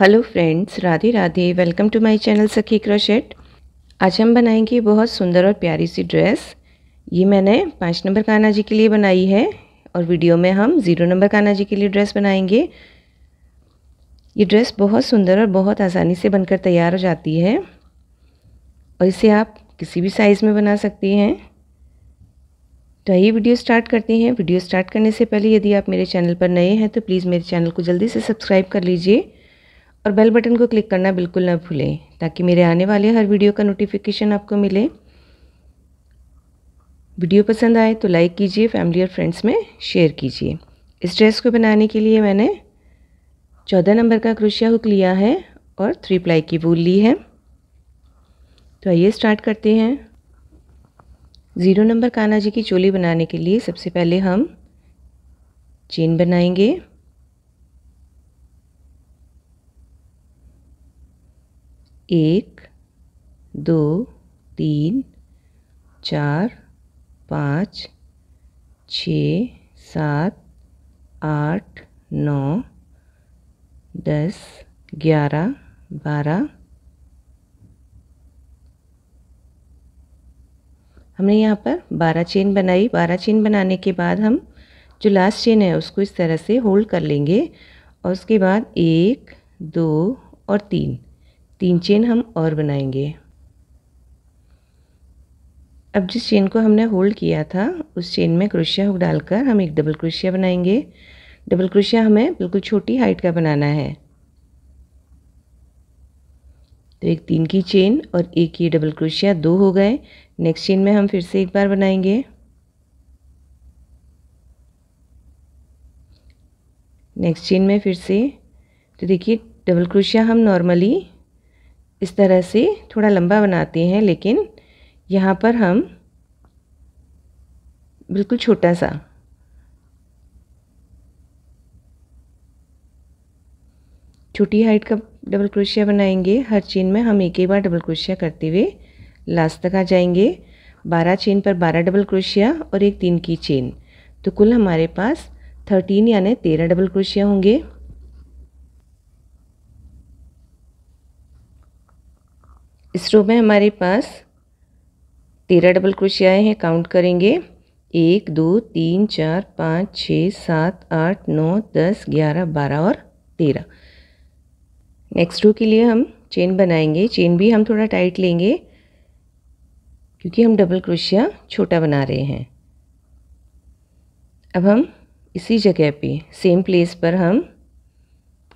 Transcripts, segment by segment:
Hello friends Radhe Radhe welcome to my channel Sakhi crochet आज हम बनाएंगे बहुत सुंदर और प्यारी सी ड्रेस ये मैंने पाँच नंबर काना जी के लिए बनाई है और वीडियो में हम ज़ीरो नंबर काना जी के लिए ड्रेस बनाएंगे ये ड्रेस बहुत सुंदर और बहुत आसानी से बनकर तैयार हो जाती है और इसे आप किसी भी साइज़ में बना सकती हैं तो आइए वीडियो स्टार्ट करते हैं वीडियो स्टार्ट करने से पहले यदि आप मेरे चैनल पर नए हैं तो प्लीज़ मेरे चैनल को जल्दी से सब्सक्राइब कर लीजिए और बेल बटन को क्लिक करना बिल्कुल ना भूलें ताकि मेरे आने वाले हर वीडियो का नोटिफिकेशन आपको मिले वीडियो पसंद आए तो लाइक कीजिए फैमिली और फ्रेंड्स में शेयर कीजिए इस ड्रेस को बनाने के लिए मैंने चौदह नंबर का क्रोशिया हुक लिया है और थ्री प्लाई की वूल ली है तो आइए स्टार्ट करते हैं ज़ीरो नंबर कान्हा जी की चोली बनाने के लिए सबसे पहले हम चेन बनाएंगे एक दो तीन चार पाँच छ सात आठ नौ दस ग्यारह बारह हमने यहाँ पर बारह चेन बनाई बारह चेन बनाने के बाद हम जो लास्ट चेन है उसको इस तरह से होल्ड कर लेंगे और उसके बाद एक दो और तीन तीन चेन हम और बनाएंगे अब जिस चेन को हमने होल्ड किया था उस चेन में क्रोशिया हुक डालकर हम एक डबल क्रोशिया बनाएंगे डबल क्रोशिया हमें बिल्कुल छोटी हाइट का बनाना है तो एक तीन की चेन और एक ये डबल क्रोशिया दो हो गए नेक्स्ट चेन में हम फिर से एक बार बनाएंगे नेक्स्ट चेन में फिर से तो देखिए डबल क्रोशिया हम नॉर्मली इस तरह से थोड़ा लंबा बनाते हैं लेकिन यहाँ पर हम बिल्कुल छोटा सा छोटी हाइट का डबल क्रोशिया बनाएंगे हर चेन में हम एक ही बार डबल क्रोशिया करते हुए लास्ट तक आ जाएंगे बारह चेन पर बारह डबल क्रोशिया और एक तीन की चेन तो कुल हमारे पास थर्टीन यानी तेरह डबल क्रोशिया होंगे इस रो में हमारे पास तेरह डबल क्रोशियाएँ हैं काउंट करेंगे एक दो तीन चार पाँच छः सात आठ नौ दस ग्यारह बारह और तेरह नेक्स्ट रो के लिए हम चेन बनाएंगे चेन भी हम थोड़ा टाइट लेंगे क्योंकि हम डबल क्रोशिया छोटा बना रहे हैं अब हम इसी जगह पे सेम प्लेस पर हम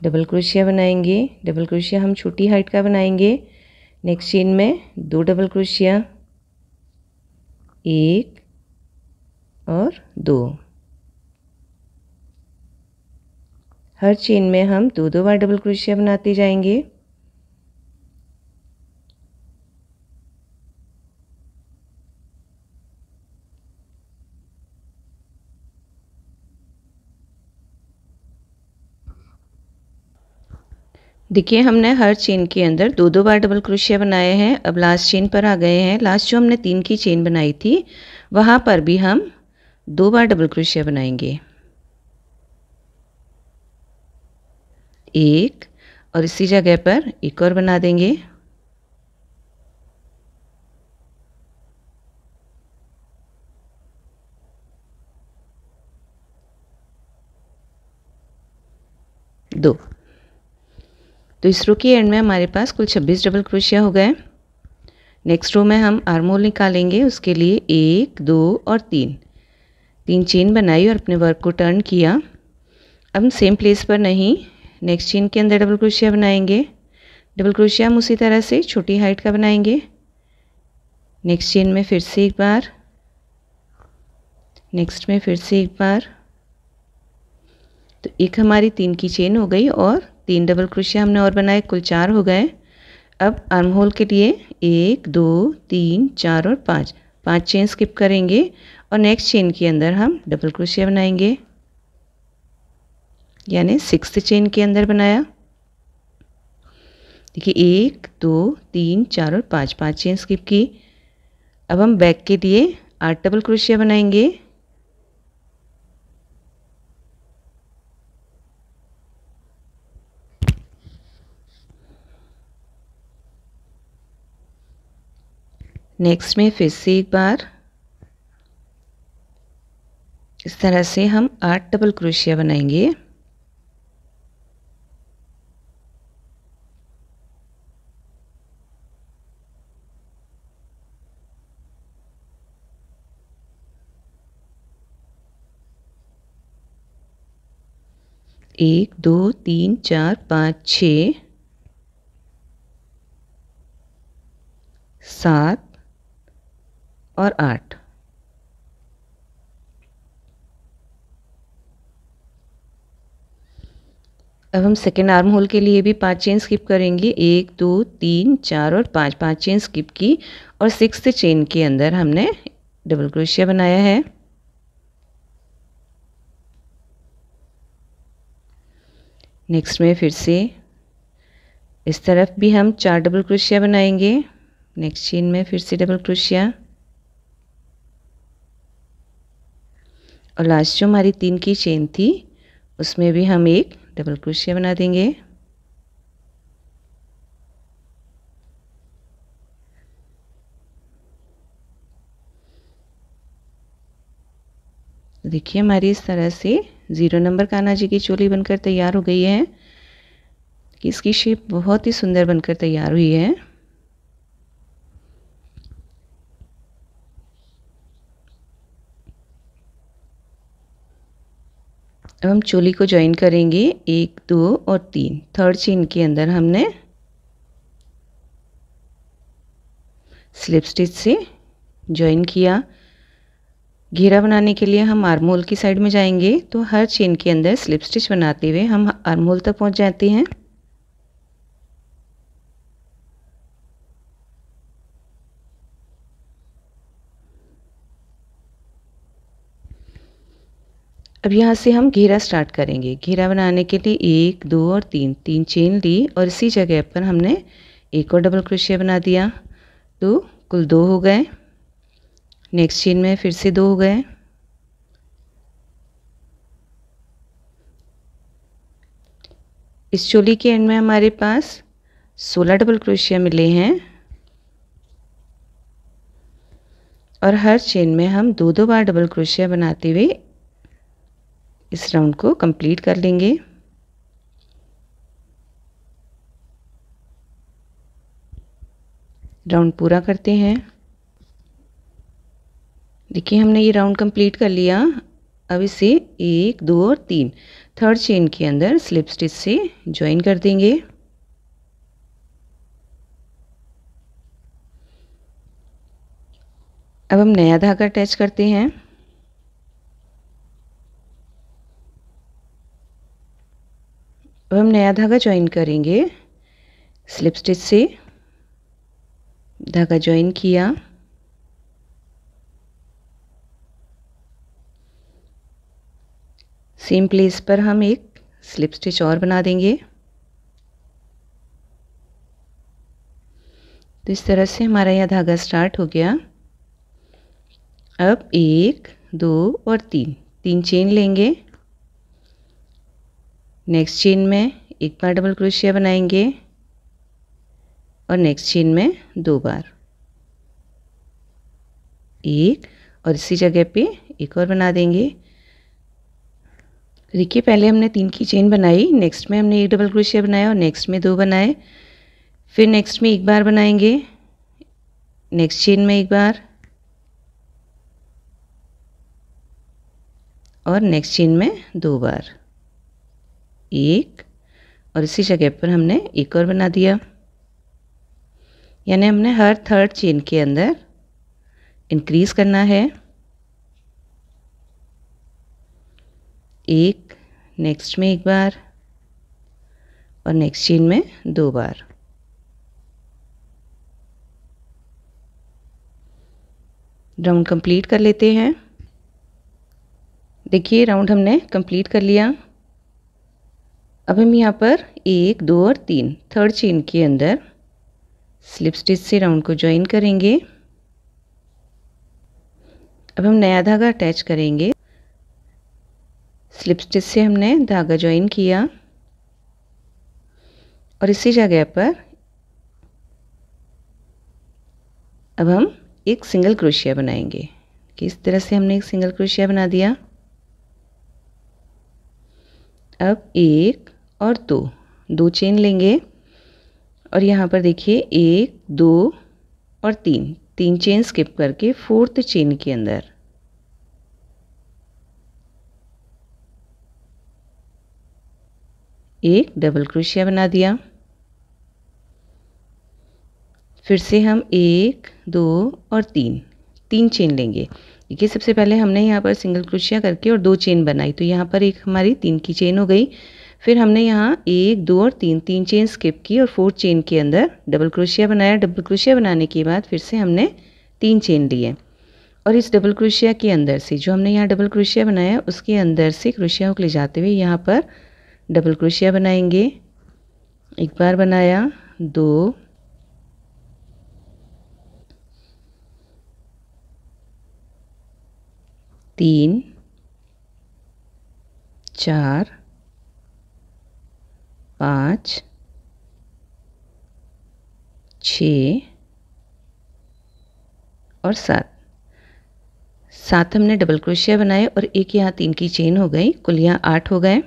डबल क्रोशिया बनाएंगे डबल क्रोशिया हम छोटी हाइट का बनाएंगे नेक्स्ट चेन में दो डबल क्रोशिया एक और दो हर चेन में हम दो दो बार डबल क्रोशिया बनाते जाएंगे देखिए हमने हर चेन के अंदर दो दो बार डबल क्रोशिया बनाए हैं अब लास्ट चेन पर आ गए हैं लास्ट जो हमने तीन की चेन बनाई थी वहाँ पर भी हम दो बार डबल क्रोशिया बनाएंगे एक और इसी जगह पर एक और बना देंगे तो इस रो की एंड में हमारे पास कुल 26 डबल क्रोशिया हो गए नेक्स्ट रो में हम आर्मोल निकालेंगे उसके लिए एक दो और तीन तीन चेन बनाई और अपने वर्क को टर्न किया अब हम सेम प्लेस पर नहीं नेक्स्ट चेन के अंदर डबल क्रोशिया बनाएंगे डबल क्रोशिया हम उसी तरह से छोटी हाइट का बनाएंगे नेक्स्ट चेन में फिर से एक बार नेक्स्ट में फिर से एक बार तो एक हमारी तीन की चेन हो गई और तीन डबल क्रोशिया हमने और बनाए कुल चार हो गए अब आर्म होल के लिए एक दो तीन चार और पाँच पांच चेन स्किप करेंगे और नेक्स्ट चेन के अंदर हम डबल क्रोशिया बनाएंगे यानी सिक्स चेन के अंदर बनाया देखिए एक दो तीन चार और पाँच पाँच चेन स्किप की अब हम बैक के लिए आठ डबल क्रोशिया बनाएंगे नेक्स्ट में फिर से एक बार इस तरह से हम आठ डबल क्रोशिया बनाएंगे एक दो तीन चार पाँच छ सात और आठ अब हम सेकेंड आर्म होल के लिए भी पांच चेन स्किप करेंगे एक दो तीन चार और पांच पांच चेन स्किप की और सिक्स चेन के अंदर हमने डबल क्रोशिया बनाया है नेक्स्ट में फिर से इस तरफ भी हम चार डबल क्रोशिया बनाएंगे नेक्स्ट चेन में फिर से डबल क्रोशिया और लास्ट जो हमारी तीन की चेन थी उसमें भी हम एक डबल क्रोशिया बना देंगे देखिए हमारी इस तरह से ज़ीरो नंबर काना जी की चोली बनकर तैयार हो गई है इसकी शेप बहुत ही सुंदर बनकर तैयार हुई है अब हम चोली को ज्वाइन करेंगे एक दो और तीन थर्ड चेन के अंदर हमने स्लिप स्टिच से ज्वाइन किया घेरा बनाने के लिए हम आर्मोल की साइड में जाएंगे तो हर चेन के अंदर स्लिप स्टिच बनाते हुए हम आर्मोल तक पहुंच जाते हैं अब यहाँ से हम घेरा स्टार्ट करेंगे घेरा बनाने के लिए एक दो और तीन तीन चेन ली और इसी जगह पर हमने एक और डबल क्रोशिया बना दिया तो कुल दो हो गए नेक्स्ट चेन में फिर से दो हो गए इस चोली के एंड में हमारे पास सोलह डबल क्रोशिया मिले हैं और हर चेन में हम दो दो बार डबल क्रोशिया बनाते हुए इस राउंड को कंप्लीट कर लेंगे राउंड पूरा करते हैं देखिए हमने ये राउंड कंप्लीट कर लिया अब इसे एक दो और तीन थर्ड चेन के अंदर स्लिप स्टिच से ज्वाइन कर देंगे अब हम नया धागा अटैच करते हैं अब हम नया धागा ज्वाइन करेंगे स्लिप स्टिच से धागा ज्वाइन किया सेम प्लेस पर हम एक स्लिप स्टिच और बना देंगे तो इस तरह से हमारा यह धागा स्टार्ट हो गया अब एक दो और तीन तीन चेन लेंगे नेक्स्ट चेन में एक बार डबल क्रोशिया बनाएंगे और नेक्स्ट चेन में दो बार एक और इसी जगह पे एक और बना देंगे देखिए पहले हमने तीन की चेन बनाई नेक्स्ट में हमने एक डबल क्रोशिया बनाया और नेक्स्ट में दो बनाए फिर नेक्स्ट में एक बार बनाएंगे नेक्स्ट चेन में एक बार और नेक्स्ट चेन में दो बार एक और इसी जगह पर हमने एक और बना दिया यानी हमने हर थर्ड चेन के अंदर इंक्रीज़ करना है एक नेक्स्ट में एक बार और नेक्स्ट चेन में दो बार राउंड कंप्लीट कर लेते हैं देखिए राउंड हमने कंप्लीट कर लिया अब हम यहाँ पर एक दो और तीन थर्ड चेन के अंदर स्लिप स्टिच से राउंड को ज्वाइन करेंगे अब हम नया धागा अटैच करेंगे स्लिप स्टिच से हमने धागा ज्वाइन किया और इसी जगह पर अब हम एक सिंगल क्रोशिया बनाएंगे कि इस तरह से हमने एक सिंगल क्रोशिया बना दिया अब एक और दो दो चेन लेंगे और यहाँ पर देखिए एक दो और तीन तीन चेन स्किप करके फोर्थ चेन के अंदर एक डबल क्रोशिया बना दिया फिर से हम एक दो और तीन तीन चेन लेंगे देखिए सबसे पहले हमने यहाँ पर सिंगल क्रोशिया करके और दो चेन बनाई तो यहाँ पर एक हमारी तीन की चेन हो गई फिर हमने यहाँ एक दो और तीन तीन चेन स्किप की और फोर्थ चेन के अंदर डबल क्रोशिया बनाया डबल क्रोशिया बनाने के बाद फिर से हमने तीन चेन लिए और इस डबल क्रोशिया के अंदर से जो हमने यहाँ डबल क्रोशिया बनाया उसके अंदर से क्रोशिया को ले जाते हुए यहाँ पर डबल क्रोशिया बनाएंगे एक बार बनाया दो तीन चार पाँच छ और सात सात हमने डबल क्रोशिया बनाए और एक यहाँ तीन की चेन हो गई कुल यहाँ आठ हो गए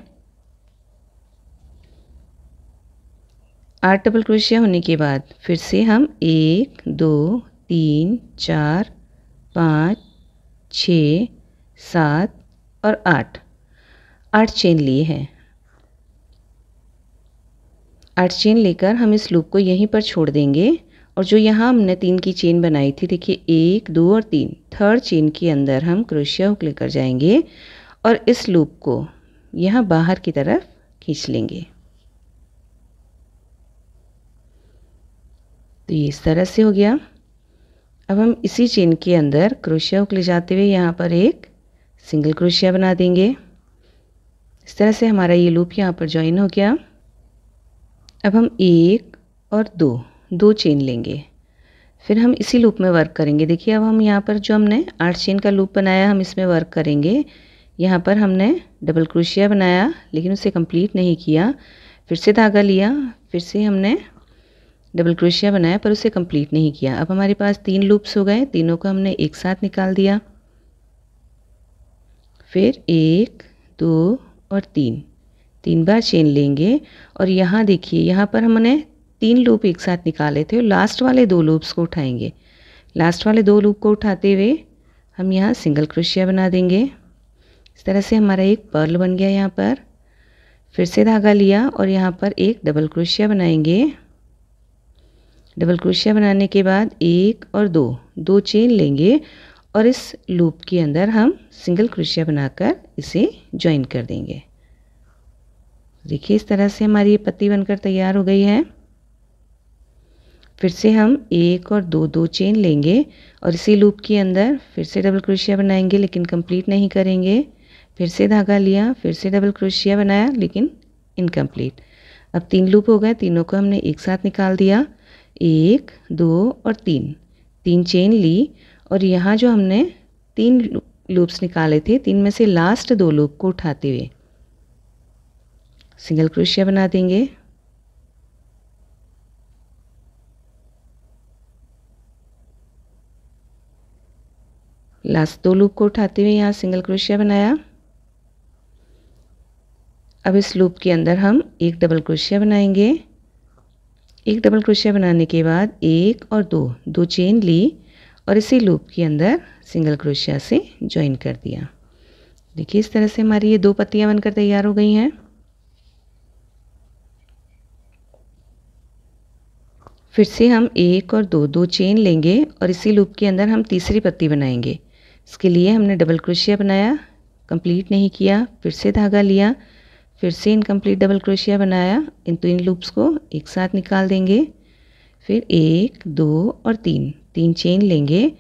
आठ डबल क्रोशिया होने के बाद फिर से हम एक दो तीन चार पाँच छ सात और आठ आठ चेन लिए हैं आठ चेन लेकर हम इस लूप को यहीं पर छोड़ देंगे और जो यहाँ हमने तीन की चेन बनाई थी देखिए एक दो और तीन थर्ड चेन के अंदर हम क्रोशिया हुक लेकर जाएंगे और इस लूप को यहाँ बाहर की तरफ खींच लेंगे तो ये इस तरह से हो गया अब हम इसी चेन के अंदर क्रोशिया हुक ले जाते हुए यहाँ पर एक सिंगल क्रोशिया बना देंगे इस तरह से हमारा ये लूप यहाँ पर ज्वाइन हो गया अब हम एक और दो दो चेन लेंगे फिर हम इसी लूप में वर्क करेंगे देखिए अब हम यहाँ पर जो हमने आठ चेन का लूप बनाया हम इसमें वर्क करेंगे यहाँ पर हमने डबल क्रोशिया बनाया लेकिन उसे कंप्लीट नहीं किया फिर से धागा लिया फिर से हमने डबल क्रोशिया बनाया पर उसे कंप्लीट नहीं किया अब हमारे पास तीन लूप्स हो गए तीनों को हमने एक साथ निकाल दिया फिर एक दो और तीन तीन बार चेन लेंगे और यहाँ देखिए यहाँ पर हमने तीन लूप एक साथ निकाले थे और लास्ट वाले दो लूप्स को उठाएंगे लास्ट वाले दो लूप को उठाते हुए हम यहाँ सिंगल क्रोशिया बना देंगे इस तरह से हमारा एक पर्ल बन गया यहाँ पर फिर से धागा लिया और यहाँ पर एक डबल क्रोशिया बनाएंगे डबल क्रोशिया बनाने के बाद एक और दो दो चेन लेंगे और इस लूप के अंदर हम सिंगल क्रोशिया बनाकर इसे ज्वाइन कर देंगे देखिए इस तरह से हमारी ये पत्ती बनकर तैयार हो गई है फिर से हम एक और दो दो चेन लेंगे और इसी लूप के अंदर फिर से डबल क्रोशिया बनाएंगे लेकिन कंप्लीट नहीं करेंगे फिर से धागा लिया फिर से डबल क्रोशिया बनाया लेकिन इनकम्प्लीट अब तीन लूप हो गए तीनों को हमने एक साथ निकाल दिया एक दो और तीन तीन चेन ली और यहाँ जो हमने तीन लूप्स निकाले थे तीन में से लास्ट दो लूप को उठाते हुए सिंगल क्रोशिया बना देंगे लास्ट दो लूप को उठाते हुए यहाँ सिंगल क्रोशिया बनाया अब इस लूप के अंदर हम एक डबल क्रोशिया बनाएंगे एक डबल क्रोशिया बनाने के बाद एक और दो दो चेन ली और इसी लूप के अंदर सिंगल क्रोशिया से ज्वाइन कर दिया देखिए इस तरह से हमारी ये दो पत्तियाँ बनकर तैयार हो गई हैं फिर से हम एक और दो दो चेन लेंगे और इसी लूप के अंदर हम तीसरी पत्ती बनाएंगे इसके लिए हमने डबल क्रोशिया बनाया कंप्लीट नहीं किया फिर से धागा लिया फिर से इनकम्प्लीट डबल क्रोशिया बनाया इन तीन लूप्स को एक साथ निकाल देंगे फिर एक दो और तीन तीन चेन लेंगे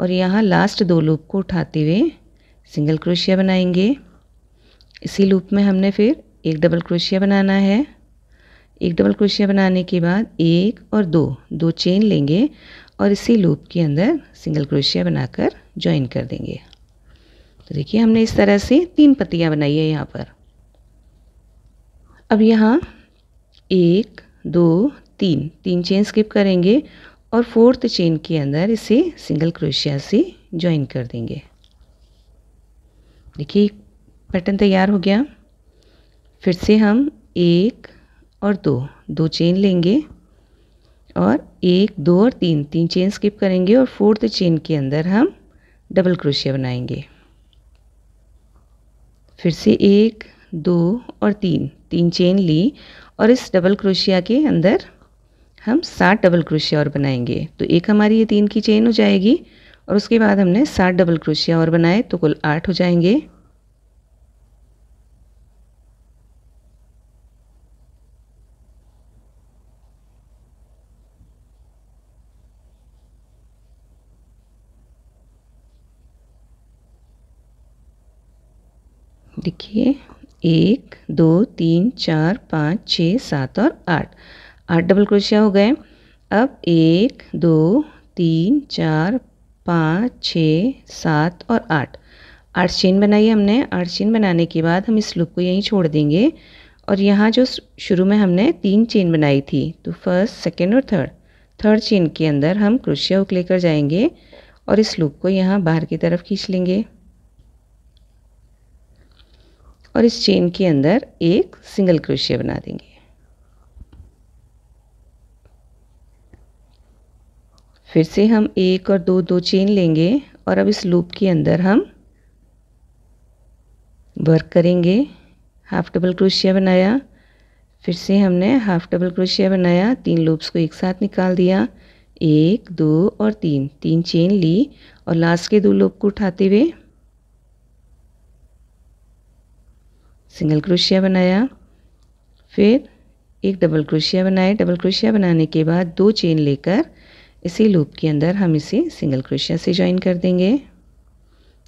और यहाँ लास्ट दो लूप को उठाते हुए सिंगल क्रोशिया बनाएंगे इसी लूप में हमने फिर एक डबल क्रोशिया बनाना है एक डबल क्रोशिया बनाने के बाद एक और दो दो चेन लेंगे और इसी लूप के अंदर सिंगल क्रोशिया बनाकर ज्वाइन कर देंगे तो देखिए हमने इस तरह से तीन पत्तियाँ बनाई है यहाँ पर अब यहाँ एक दो तीन तीन चेन स्किप करेंगे और फोर्थ चेन के अंदर इसे सिंगल क्रोशिया से ज्वाइन कर देंगे देखिए पैटर्न तैयार हो गया फिर से हम एक और दो दो चेन लेंगे और एक दो और तीन तीन चेन स्किप करेंगे और फोर्थ चेन के अंदर हम डबल क्रोशिया बनाएंगे फिर से एक दो और तीन तीन चेन ली और इस डबल क्रोशिया के अंदर हम सात डबल क्रोशिया और बनाएंगे तो एक हमारी ये तीन की चेन हो जाएगी और उसके बाद हमने सात डबल क्रोशिया और बनाए तो कुल आठ हो जाएंगे देखिए एक दो तीन चार पाँच छः सात और आठ आठ डबल क्रोशिया हो गए अब एक दो तीन चार पाँच छः सात और आठ आठ चेन बनाई हमने आठ चेन बनाने के बाद हम इस लूप को यहीं छोड़ देंगे और यहाँ जो शुरू में हमने तीन चेन बनाई थी तो फर्स्ट सेकेंड और थर्ड थर्ड चेन के अंदर हम क्रोशिया हुक लेकर जाएंगे और इस लूप को यहाँ बाहर की तरफ खींच लेंगे और इस चेन के अंदर एक सिंगल क्रोशिया बना देंगे फिर से हम एक और दो दो चेन लेंगे और अब इस लूप के अंदर हम वर्क करेंगे हाफ डबल क्रोशिया बनाया फिर से हमने हाफ डबल क्रोशिया बनाया तीन लूप्स को एक साथ निकाल दिया एक दो और तीन तीन चेन ली और लास्ट के दो लूप को उठाते हुए सिंगल क्रोशिया बनाया फिर एक डबल क्रोशिया बनाए डबल क्रोशिया बनाने के बाद दो चेन लेकर इसी लूप के अंदर हम इसे सिंगल क्रोशिया से ज्वाइन कर देंगे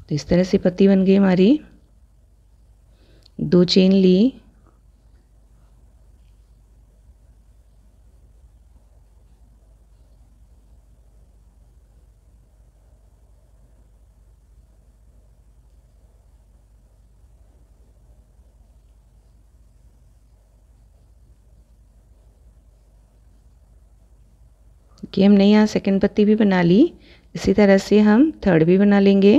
तो इस तरह से पत्ती बन गई हमारी दो चेन ली कि हमने यहाँ सेकंड पत्ती भी बना ली इसी तरह से हम थर्ड भी बना लेंगे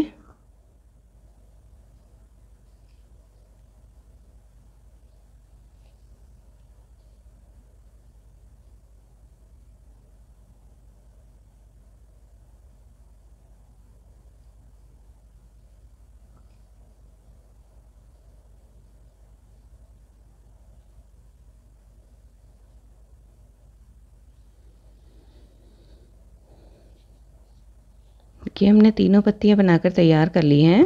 देखिए हमने तीनों पत्तियां बनाकर तैयार कर ली हैं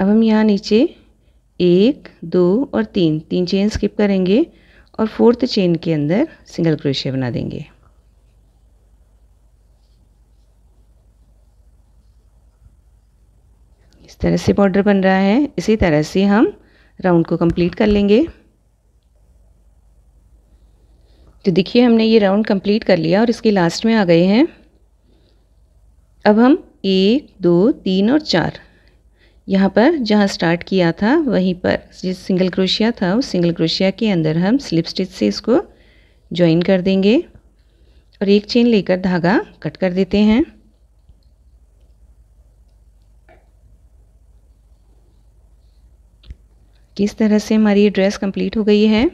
अब हम यहाँ नीचे एक दो और तीन तीन चेन स्किप करेंगे और फोर्थ चेन के अंदर सिंगल क्रोशिया बना देंगे इस तरह से बॉर्डर बन रहा है इसी तरह से हम राउंड को कंप्लीट कर लेंगे तो देखिए हमने ये राउंड कंप्लीट कर लिया और इसके लास्ट में आ गए हैं अब हम एक दो तीन और चार यहाँ पर जहाँ स्टार्ट किया था वहीं पर जिस सिंगल क्रोशिया था उस सिंगल क्रोशिया के अंदर हम स्लिप स्टिच से इसको ज्वाइन कर देंगे और एक चेन लेकर धागा कट कर देते हैं किस तरह से हमारी ये ड्रेस कंप्लीट हो गई है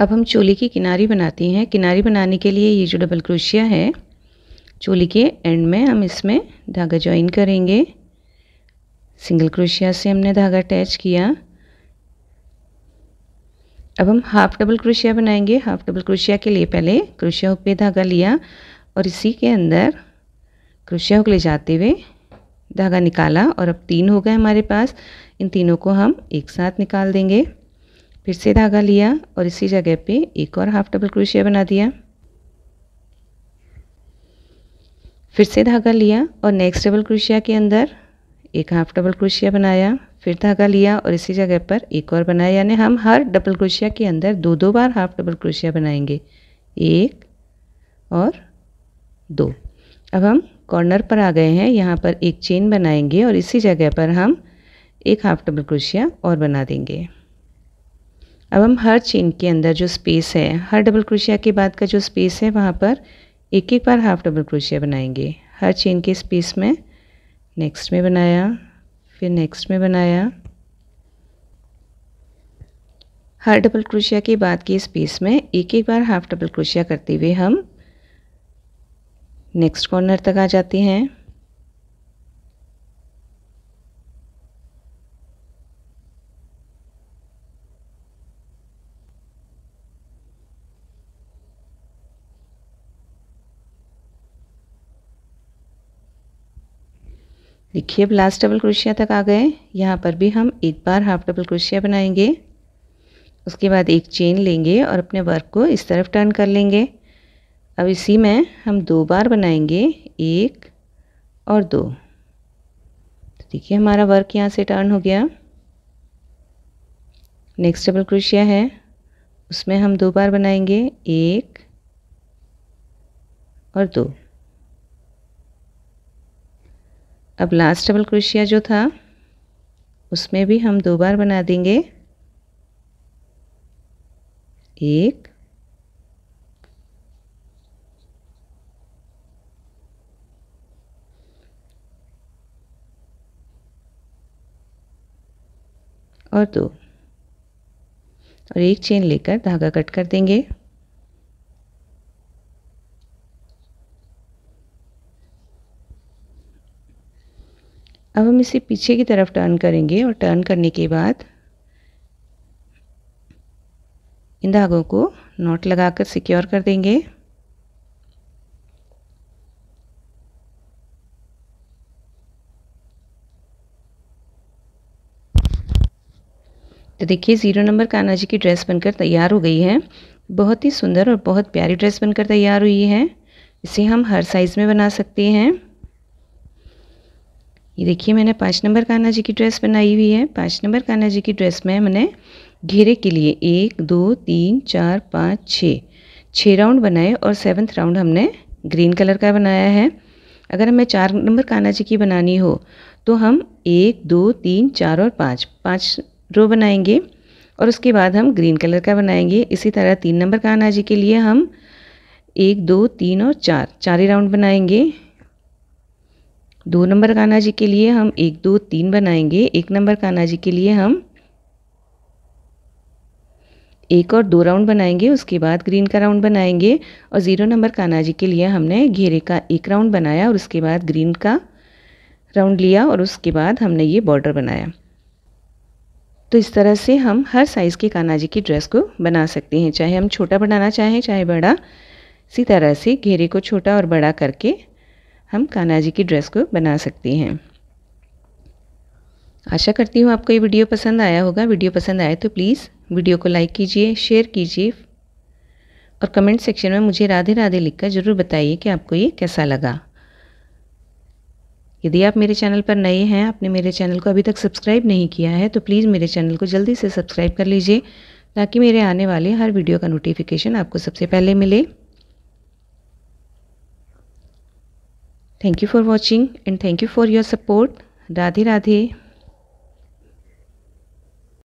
अब हम चोली की किनारी बनाते हैं किनारी बनाने के लिए ये जो डबल क्रोशिया है चोली के एंड में हम इसमें धागा ज्वाइन करेंगे सिंगल क्रोशिया से हमने धागा अटैच किया अब हम हाफ डबल क्रोशिया बनाएंगे हाफ डबल क्रोशिया के लिए पहले क्रोशिया हुक पे धागा लिया और इसी के अंदर क्रोशिया हुक ले जाते हुए धागा निकाला और अब तीन हो गए हमारे पास इन तीनों को हम एक साथ निकाल देंगे फिर से धागा लिया और इसी जगह पे एक और हाफ डबल क्रोशिया बना दिया फिर से धागा लिया और नेक्स्ट डबल क्रोशिया के अंदर एक हाफ डबल क्रोशिया बनाया फिर धागा लिया और इसी जगह पर एक और बनाया यानी हम हर डबल क्रोशिया के अंदर दो दो बार हाफ डबल क्रोशिया बनाएंगे एक और दो अब हम कॉर्नर पर आ गए हैं यहाँ पर एक चेन बनाएंगे और इसी जगह पर हम एक हाफ डबल क्रोशिया और बना देंगे अब हम हर चेन के अंदर जो स्पेस है हर डबल क्रोशिया के बाद का जो स्पेस है वहाँ पर एक एक बार हाफ डबल क्रोशिया बनाएंगे हर चेन के स्पेस में नेक्स्ट में बनाया फिर नेक्स्ट में बनाया हर डबल क्रोशिया के बाद के स्पेस में एक एक बार हाफ डबल क्रोशिया करते हुए हम नेक्स्ट कॉर्नर तक आ जाते हैं देखिए अब लास्ट डबल क्रोशिया तक आ गए यहाँ पर भी हम एक बार हाफ डबल क्रोशिया बनाएंगे उसके बाद एक चेन लेंगे और अपने वर्क को इस तरफ टर्न कर लेंगे अब इसी में हम दो बार बनाएंगे एक और दो तो देखिए हमारा वर्क यहाँ से टर्न हो गया नेक्स्ट डबल क्रोशिया है उसमें हम दो बार बनाएंगे एक और दो अब लास्ट डबल क्रोशिया जो था उसमें भी हम दो बार बना देंगे एक और दो और एक चेन लेकर धागा कट कर देंगे अब हम इसे पीछे की तरफ टर्न करेंगे और टर्न करने के बाद इन धागों को नॉट लगाकर सिक्योर कर देंगे तो देखिए ज़ीरो नंबर कान्हा जी की ड्रेस बनकर तैयार हो गई है बहुत ही सुंदर और बहुत प्यारी ड्रेस बनकर तैयार हुई है इसे हम हर साइज़ में बना सकते हैं ये देखिए मैंने पाँच नंबर कान्हा जी की ड्रेस बनाई हुई है पाँच नंबर कान्हा जी की ड्रेस में मैंने घेरे के लिए एक दो तीन चार पाँच छः छः राउंड बनाए और सेवन्थ राउंड हमने ग्रीन कलर का बनाया है अगर हमें चार नंबर कान्हा जी की बनानी हो तो हम एक दो तीन चार और पाँच पाँच रो बनाएंगे और उसके बाद हम ग्रीन कलर का बनाएंगे इसी तरह तीन नंबर कान्हा जी के लिए हम एक दो तीन और चार चार ही राउंड बनाएंगे दो नंबर कान्हा जी के लिए हम एक दो तीन बनाएंगे एक नंबर कान्हा जी के लिए हम एक और दो राउंड बनाएंगे उसके बाद ग्रीन का राउंड बनाएंगे और ज़ीरो नंबर कान्हा जी के लिए हमने घेरे का एक राउंड बनाया और उसके बाद ग्रीन का राउंड लिया और उसके बाद हमने ये बॉर्डर बनाया तो इस तरह से हम हर साइज़ के कान्हा जी की ड्रेस को बना सकते हैं चाहे हम छोटा बनाना चाहें चाहे बड़ा इसी तरह से घेरे को छोटा और बड़ा करके हम कान्हा जी की ड्रेस को बना सकते हैं आशा करती हूँ आपको ये वीडियो पसंद आया होगा वीडियो पसंद आए तो प्लीज़ वीडियो को लाइक कीजिए शेयर कीजिए और कमेंट सेक्शन में मुझे राधे राधे लिखकर ज़रूर बताइए कि आपको ये कैसा लगा यदि आप मेरे चैनल पर नए हैं आपने मेरे चैनल को अभी तक सब्सक्राइब नहीं किया है तो प्लीज़ मेरे चैनल को जल्दी से सब्सक्राइब कर लीजिए ताकि मेरे आने वाले हर वीडियो का नोटिफिकेशन आपको सबसे पहले मिले Thank you for watching and thank you for your support. Radhe Radhe.